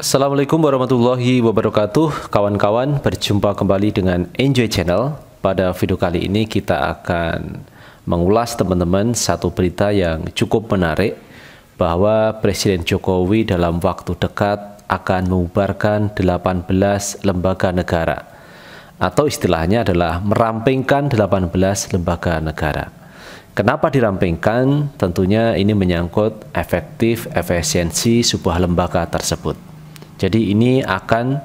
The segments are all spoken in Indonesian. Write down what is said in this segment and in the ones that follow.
Assalamualaikum warahmatullahi wabarakatuh Kawan-kawan berjumpa kembali dengan Enjoy Channel Pada video kali ini kita akan mengulas teman-teman satu berita yang cukup menarik Bahwa Presiden Jokowi dalam waktu dekat akan membubarkan 18 lembaga negara atau istilahnya adalah merampingkan 18 lembaga negara. Kenapa dirampingkan? Tentunya ini menyangkut efektif efisiensi sebuah lembaga tersebut. Jadi ini akan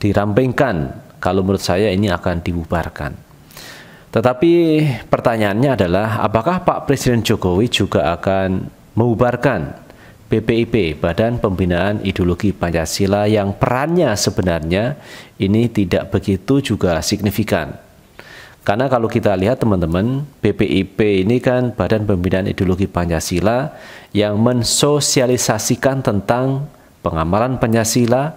dirampingkan. Kalau menurut saya ini akan dibubarkan. Tetapi pertanyaannya adalah apakah Pak Presiden Jokowi juga akan mengubarkan? BPIP, Badan Pembinaan Ideologi Pancasila yang perannya sebenarnya ini tidak begitu juga signifikan. Karena kalau kita lihat teman-teman, BPIP ini kan Badan Pembinaan Ideologi Pancasila yang mensosialisasikan tentang pengamalan Pancasila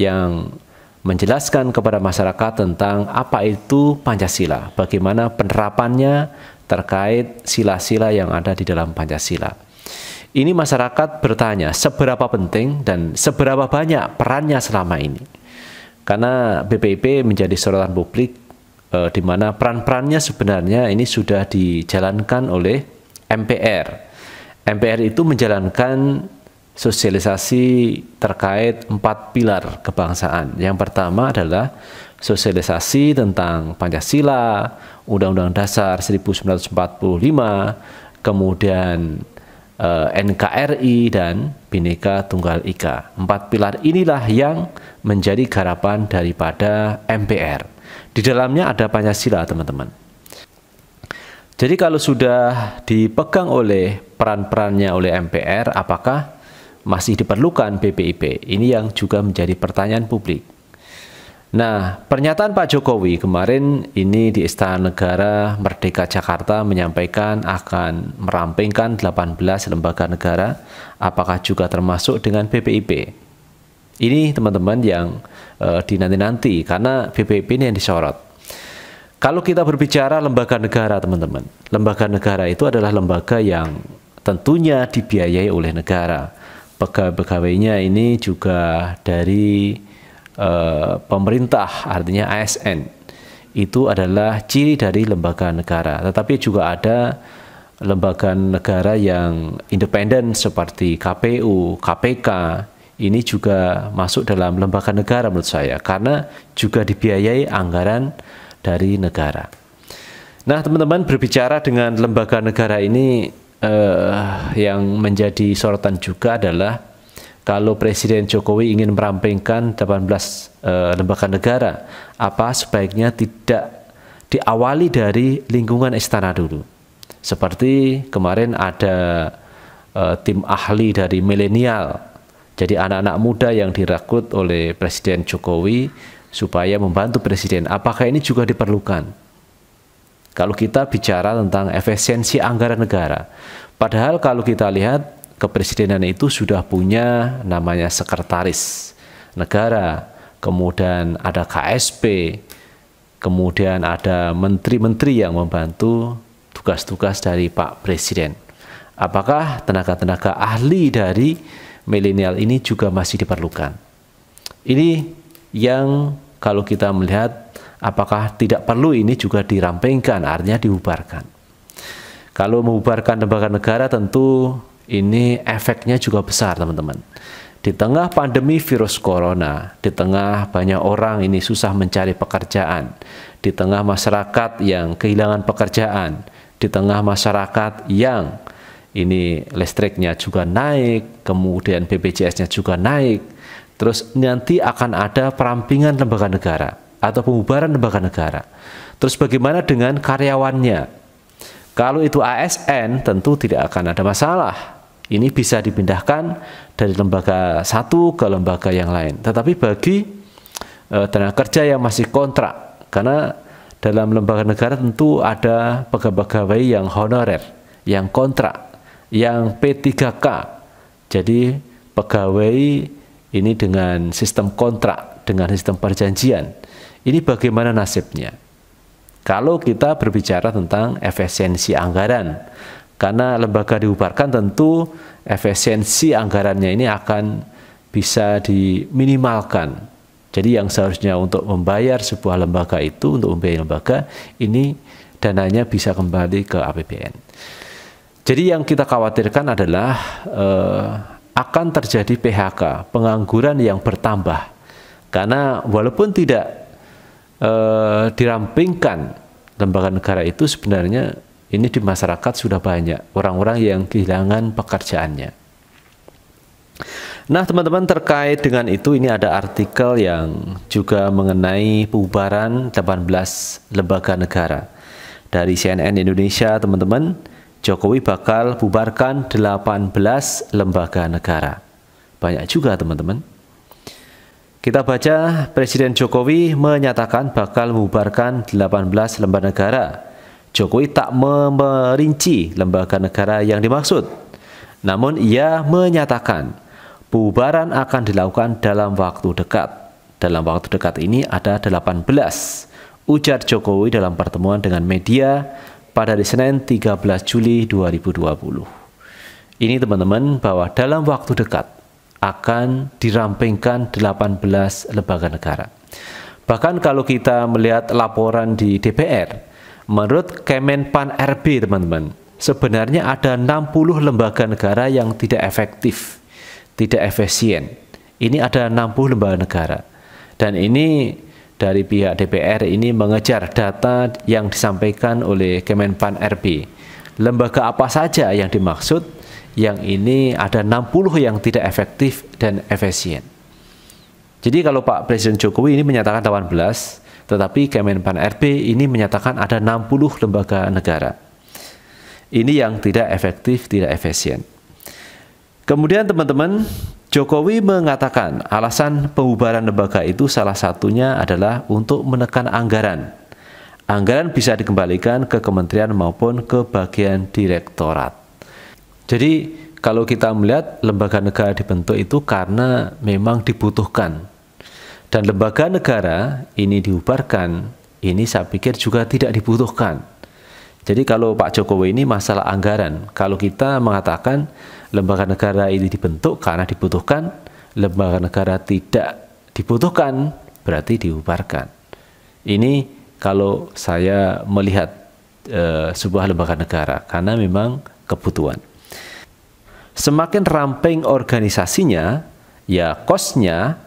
yang menjelaskan kepada masyarakat tentang apa itu Pancasila, bagaimana penerapannya terkait sila-sila yang ada di dalam Pancasila. Ini masyarakat bertanya seberapa penting dan seberapa banyak perannya selama ini. Karena BPIP menjadi sorotan publik eh, di mana peran-perannya sebenarnya ini sudah dijalankan oleh MPR. MPR itu menjalankan sosialisasi terkait empat pilar kebangsaan. Yang pertama adalah sosialisasi tentang Pancasila, Undang-Undang Dasar 1945, kemudian eh, NKRI dan Bhinneka Tunggal Ika. Empat pilar inilah yang menjadi garapan daripada MPR. Di dalamnya ada Pancasila, teman-teman. Jadi kalau sudah dipegang oleh peran-perannya oleh MPR, apakah masih diperlukan BPIP? Ini yang juga menjadi pertanyaan publik. Nah, pernyataan Pak Jokowi kemarin ini di Istana Negara Merdeka Jakarta menyampaikan akan merampingkan 18 lembaga negara, apakah juga termasuk dengan BPIP. Ini teman-teman yang uh, dinanti-nanti karena BPIP ini yang disorot. Kalau kita berbicara lembaga negara, teman-teman, lembaga negara itu adalah lembaga yang tentunya dibiayai oleh negara. Pegawai-pegawainya ini juga dari Eh, pemerintah artinya ASN itu adalah ciri dari lembaga negara tetapi juga ada lembaga negara yang independen seperti KPU, KPK ini juga masuk dalam lembaga negara menurut saya karena juga dibiayai anggaran dari negara. Nah, teman-teman berbicara dengan lembaga negara ini eh, yang menjadi sorotan juga adalah kalau Presiden Jokowi ingin merampingkan 18 e, eh, lembaga negara, apa sebaiknya tidak diawali dari lingkungan istana dulu. Seperti kemarin ada e, tim ahli dari milenial, jadi anak-anak muda yang dirakut oleh Presiden Jokowi supaya membantu Presiden. Apakah ini juga diperlukan? Kalau kita bicara tentang efisiensi anggaran negara, padahal kalau kita lihat kepresidenan itu sudah punya namanya sekretaris negara, kemudian ada KSP, kemudian ada menteri-menteri yang membantu tugas-tugas dari Pak Presiden. Apakah tenaga-tenaga ahli dari milenial ini juga masih diperlukan? Ini yang kalau kita melihat apakah tidak perlu ini juga dirampingkan, artinya dibubarkan. Kalau membubarkan lembaga negara tentu ini efeknya juga besar teman-teman. Di tengah pandemi virus corona, di tengah banyak orang ini susah mencari pekerjaan, di tengah masyarakat yang kehilangan pekerjaan, di tengah masyarakat yang ini listriknya juga naik, kemudian BPJS-nya juga naik, terus nanti akan ada perampingan lembaga negara atau pembubaran lembaga negara. Terus bagaimana dengan karyawannya? Kalau itu ASN tentu tidak akan ada masalah ini bisa dipindahkan dari lembaga satu ke lembaga yang lain. Tetapi bagi e, tenaga kerja yang masih kontrak, karena dalam lembaga negara tentu ada pegawai-pegawai yang honorer, yang kontrak, yang P3K. Jadi pegawai ini dengan sistem kontrak, dengan sistem perjanjian. Ini bagaimana nasibnya? Kalau kita berbicara tentang efisiensi anggaran, karena lembaga dibubarkan tentu efisiensi anggarannya ini akan bisa diminimalkan. Jadi yang seharusnya untuk membayar sebuah lembaga itu, untuk membiayai lembaga, ini dananya bisa kembali ke APBN. Jadi yang kita khawatirkan adalah eh, akan terjadi PHK, pengangguran yang bertambah. Karena walaupun tidak eh, dirampingkan lembaga negara itu sebenarnya ini di masyarakat sudah banyak orang-orang yang kehilangan pekerjaannya. Nah, teman-teman terkait dengan itu ini ada artikel yang juga mengenai pembubaran 18 lembaga negara. Dari CNN Indonesia, teman-teman, Jokowi bakal bubarkan 18 lembaga negara. Banyak juga, teman-teman. Kita baca Presiden Jokowi menyatakan bakal membubarkan 18 lembaga negara Jokowi tak memerinci lembaga negara yang dimaksud. Namun ia menyatakan bubaran akan dilakukan dalam waktu dekat. Dalam waktu dekat ini ada 18, ujar Jokowi dalam pertemuan dengan media pada hari Senin 13 Juli 2020. Ini teman-teman bahwa dalam waktu dekat akan dirampingkan 18 lembaga negara. Bahkan kalau kita melihat laporan di DPR, Menurut Kemenpan RB, teman-teman, sebenarnya ada 60 lembaga negara yang tidak efektif, tidak efisien. Ini ada 60 lembaga negara. Dan ini dari pihak DPR ini mengejar data yang disampaikan oleh Kemenpan RB. Lembaga apa saja yang dimaksud? Yang ini ada 60 yang tidak efektif dan efisien. Jadi kalau Pak Presiden Jokowi ini menyatakan 18, tetapi Kemenpan RB ini menyatakan ada 60 lembaga negara. Ini yang tidak efektif, tidak efisien. Kemudian teman-teman, Jokowi mengatakan alasan pembubaran lembaga itu salah satunya adalah untuk menekan anggaran. Anggaran bisa dikembalikan ke kementerian maupun ke bagian direktorat. Jadi kalau kita melihat lembaga negara dibentuk itu karena memang dibutuhkan dan lembaga negara ini dibubarkan, ini saya pikir juga tidak dibutuhkan. Jadi kalau Pak Jokowi ini masalah anggaran, kalau kita mengatakan lembaga negara ini dibentuk karena dibutuhkan, lembaga negara tidak dibutuhkan, berarti dibubarkan. Ini kalau saya melihat e, sebuah lembaga negara, karena memang kebutuhan. Semakin ramping organisasinya, ya kosnya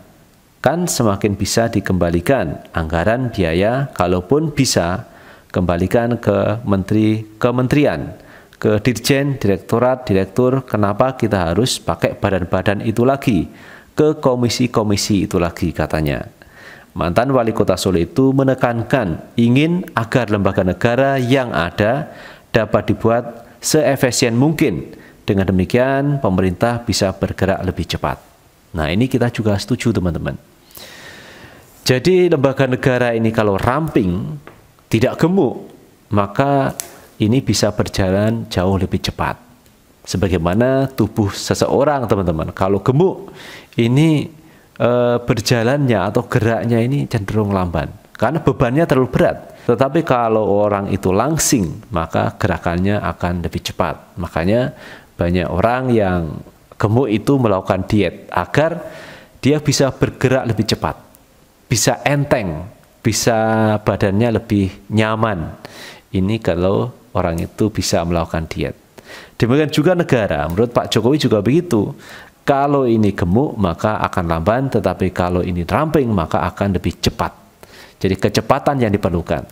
kan semakin bisa dikembalikan anggaran biaya kalaupun bisa kembalikan ke menteri kementerian ke dirjen, direktorat, direktur, kenapa kita harus pakai badan-badan itu lagi, ke komisi-komisi itu lagi katanya. Mantan wali kota Solo itu menekankan ingin agar lembaga negara yang ada dapat dibuat seefisien mungkin. Dengan demikian, pemerintah bisa bergerak lebih cepat. Nah, ini kita juga setuju, teman-teman. Jadi lembaga negara ini kalau ramping, tidak gemuk, maka ini bisa berjalan jauh lebih cepat. Sebagaimana tubuh seseorang, teman-teman, kalau gemuk, ini e, berjalannya atau geraknya ini cenderung lamban karena bebannya terlalu berat. Tetapi kalau orang itu langsing, maka gerakannya akan lebih cepat. Makanya banyak orang yang gemuk itu melakukan diet agar dia bisa bergerak lebih cepat bisa enteng, bisa badannya lebih nyaman. Ini kalau orang itu bisa melakukan diet. Demikian juga negara, menurut Pak Jokowi juga begitu. Kalau ini gemuk maka akan lamban, tetapi kalau ini ramping maka akan lebih cepat. Jadi kecepatan yang diperlukan.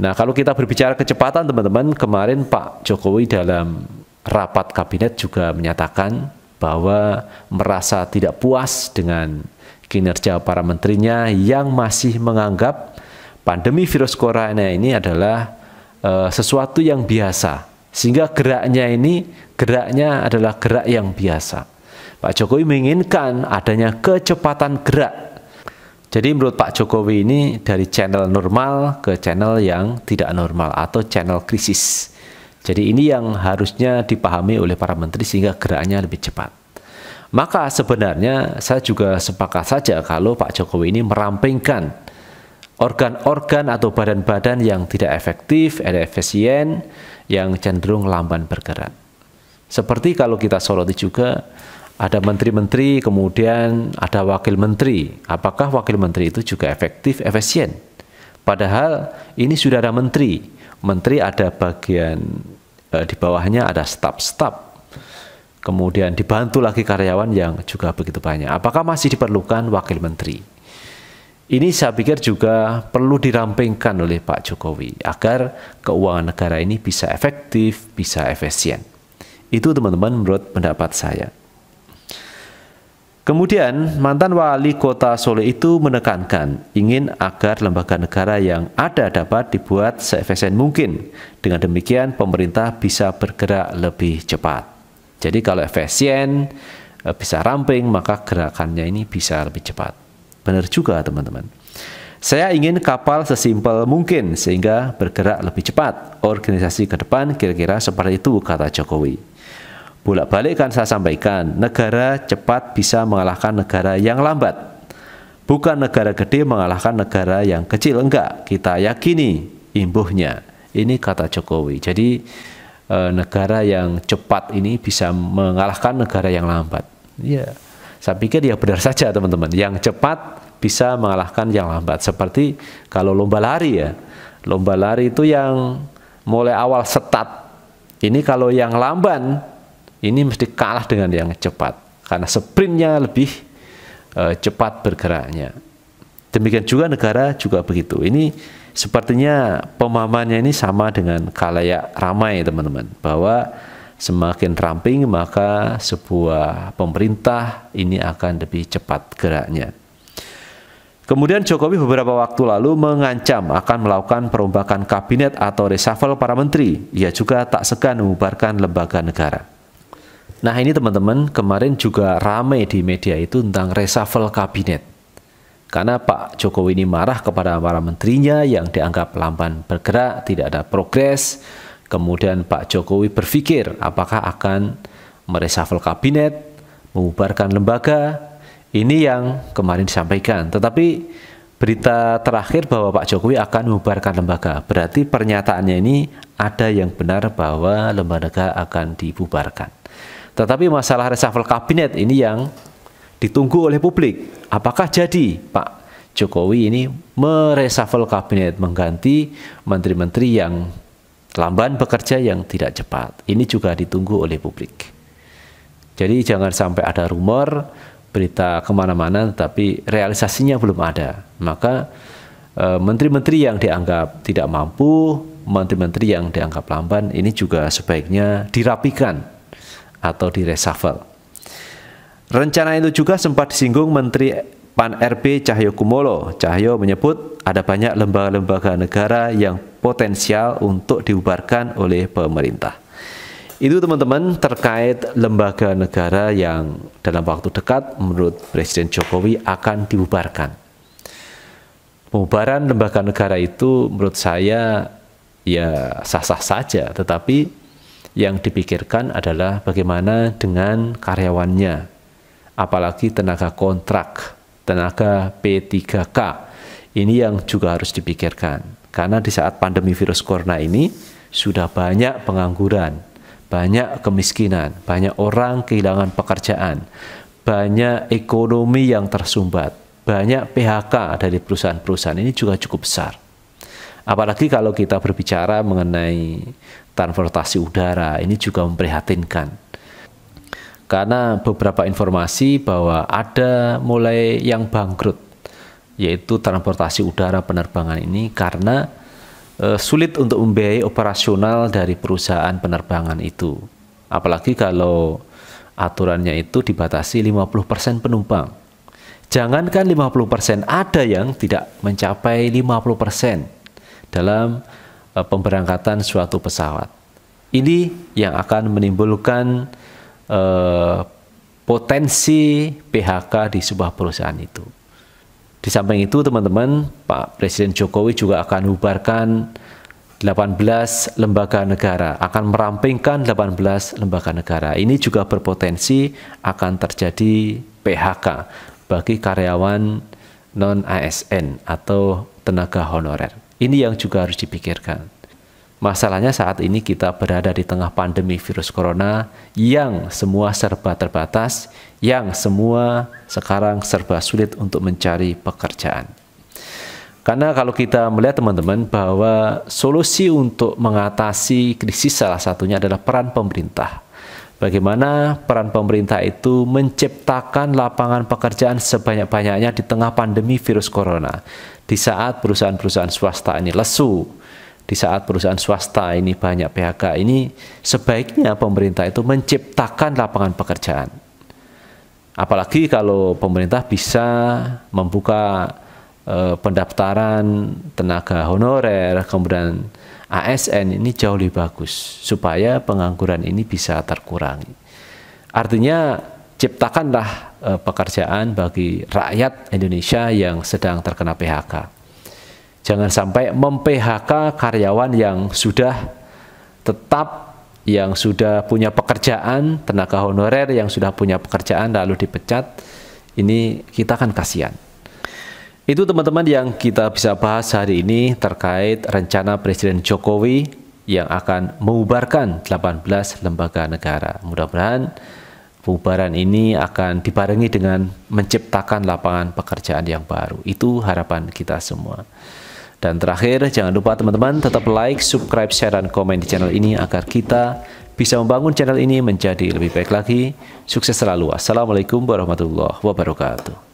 Nah kalau kita berbicara kecepatan teman-teman, kemarin Pak Jokowi dalam rapat kabinet juga menyatakan bahwa merasa tidak puas dengan kinerja para menterinya yang masih menganggap pandemi virus corona ini adalah e, sesuatu yang biasa sehingga geraknya ini geraknya adalah gerak yang biasa. Pak Jokowi menginginkan adanya kecepatan gerak. Jadi menurut Pak Jokowi ini dari channel normal ke channel yang tidak normal atau channel krisis. Jadi ini yang harusnya dipahami oleh para menteri sehingga geraknya lebih cepat. Maka sebenarnya saya juga sepakat saja kalau Pak Jokowi ini merampingkan organ-organ atau badan-badan yang tidak efektif, tidak efisien, yang cenderung lamban bergerak. Seperti kalau kita soroti juga ada menteri-menteri, kemudian ada wakil menteri. Apakah wakil menteri itu juga efektif, efisien? Padahal ini sudah ada menteri. Menteri ada bagian eh, di bawahnya ada staf-staf kemudian dibantu lagi karyawan yang juga begitu banyak. Apakah masih diperlukan wakil menteri? Ini saya pikir juga perlu dirampingkan oleh Pak Jokowi agar keuangan negara ini bisa efektif, bisa efisien. Itu teman-teman menurut pendapat saya. Kemudian mantan wali kota Solo itu menekankan ingin agar lembaga negara yang ada dapat dibuat seefisien mungkin. Dengan demikian pemerintah bisa bergerak lebih cepat. Jadi kalau efisien, eh, bisa ramping, maka gerakannya ini bisa lebih cepat. Benar juga teman-teman. Saya ingin kapal sesimpel mungkin sehingga bergerak lebih cepat. Organisasi ke depan kira-kira seperti itu kata Jokowi. Bolak-balik kan saya sampaikan, negara cepat bisa mengalahkan negara yang lambat. Bukan negara gede mengalahkan negara yang kecil, enggak. Kita yakini imbuhnya. Ini kata Jokowi. Jadi Eh, negara yang cepat ini bisa mengalahkan negara yang lambat. Ya, saya pikir ya benar saja teman-teman. Yang cepat bisa mengalahkan yang lambat. Seperti kalau lomba lari ya, lomba lari itu yang mulai awal setat. Ini kalau yang lamban ini mesti kalah dengan yang cepat karena sprintnya lebih e, cepat bergeraknya. Demikian juga negara juga begitu. Ini Sepertinya pemahamannya ini sama dengan kalayak ramai teman-teman bahwa semakin ramping maka sebuah pemerintah ini akan lebih cepat geraknya. Kemudian Jokowi beberapa waktu lalu mengancam akan melakukan perombakan kabinet atau reshuffle para menteri. Ia juga tak segan membubarkan lembaga negara. Nah ini teman-teman kemarin juga ramai di media itu tentang reshuffle kabinet. Karena Pak Jokowi ini marah kepada para menterinya yang dianggap lamban bergerak, tidak ada progres. Kemudian Pak Jokowi berpikir apakah akan meresafel kabinet, mengubarkan lembaga. Ini yang kemarin disampaikan. Tetapi berita terakhir bahwa Pak Jokowi akan mengubarkan lembaga. Berarti pernyataannya ini ada yang benar bahwa lembaga akan dibubarkan. Tetapi masalah resafel kabinet ini yang ditunggu oleh publik. Apakah jadi Pak Jokowi ini meresafel kabinet mengganti menteri-menteri yang lamban bekerja yang tidak cepat. Ini juga ditunggu oleh publik. Jadi jangan sampai ada rumor, berita kemana-mana tapi realisasinya belum ada. Maka e, menteri-menteri yang dianggap tidak mampu, menteri-menteri yang dianggap lamban ini juga sebaiknya dirapikan atau diresafel. Rencana itu juga sempat disinggung Menteri Pan-RB Cahyo Kumolo. Cahyo menyebut ada banyak lembaga-lembaga negara yang potensial untuk dibubarkan oleh pemerintah. Itu teman-teman terkait lembaga negara yang dalam waktu dekat menurut Presiden Jokowi akan dibubarkan. Pembubaran lembaga negara itu menurut saya ya sah-sah saja, tetapi yang dipikirkan adalah bagaimana dengan karyawannya, apalagi tenaga kontrak, tenaga P3K. Ini yang juga harus dipikirkan. Karena di saat pandemi virus corona ini sudah banyak pengangguran, banyak kemiskinan, banyak orang kehilangan pekerjaan, banyak ekonomi yang tersumbat, banyak PHK dari perusahaan-perusahaan ini juga cukup besar. Apalagi kalau kita berbicara mengenai transportasi udara, ini juga memprihatinkan karena beberapa informasi bahwa ada mulai yang bangkrut yaitu transportasi udara penerbangan ini karena e, sulit untuk membiayai operasional dari perusahaan penerbangan itu. Apalagi kalau aturannya itu dibatasi 50% penumpang. Jangankan 50%, ada yang tidak mencapai 50% dalam e, pemberangkatan suatu pesawat. Ini yang akan menimbulkan Eh, potensi PHK di sebuah perusahaan itu. Di samping itu, teman-teman, Pak Presiden Jokowi juga akan bubarkan 18 lembaga negara, akan merampingkan 18 lembaga negara. Ini juga berpotensi akan terjadi PHK bagi karyawan non ASN atau tenaga honorer. Ini yang juga harus dipikirkan. Masalahnya saat ini kita berada di tengah pandemi virus corona yang semua serba terbatas, yang semua sekarang serba sulit untuk mencari pekerjaan. Karena kalau kita melihat teman-teman bahwa solusi untuk mengatasi krisis salah satunya adalah peran pemerintah. Bagaimana peran pemerintah itu menciptakan lapangan pekerjaan sebanyak-banyaknya di tengah pandemi virus corona. Di saat perusahaan-perusahaan swasta ini lesu, di saat perusahaan swasta ini banyak PHK ini sebaiknya pemerintah itu menciptakan lapangan pekerjaan. Apalagi kalau pemerintah bisa membuka e, pendaftaran tenaga honorer kemudian ASN ini jauh lebih bagus supaya pengangguran ini bisa terkurangi. Artinya ciptakanlah e, pekerjaan bagi rakyat Indonesia yang sedang terkena PHK. Jangan sampai mem-PHK karyawan yang sudah tetap yang sudah punya pekerjaan, tenaga honorer yang sudah punya pekerjaan lalu dipecat, ini kita akan kasihan. Itu teman-teman yang kita bisa bahas hari ini terkait rencana Presiden Jokowi yang akan mengubarkan 18 lembaga negara. Mudah-mudahan Pembubaran ini akan dibarengi dengan menciptakan lapangan pekerjaan yang baru. Itu harapan kita semua. Dan terakhir, jangan lupa teman-teman tetap like, subscribe, share, dan komen di channel ini agar kita bisa membangun channel ini menjadi lebih baik lagi. Sukses selalu. Assalamualaikum warahmatullahi wabarakatuh.